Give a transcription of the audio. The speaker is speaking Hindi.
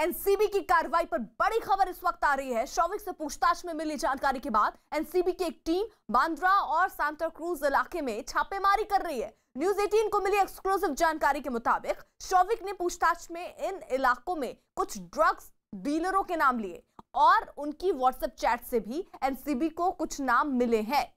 एनसीबी की कार्रवाई पर बड़ी खबर इस वक्त आ रही है शौविक से पूछताछ में मिली जानकारी के बाद एनसीबी की एक टीम बांद्रा और सांता क्रूज इलाके में छापेमारी कर रही है न्यूज 18 को मिली एक्सक्लूसिव जानकारी के मुताबिक शौविक ने पूछताछ में इन इलाकों में कुछ ड्रग्स डीलरों के नाम लिए और उनकी व्हाट्सएप चैट से भी एनसीबी को कुछ नाम मिले हैं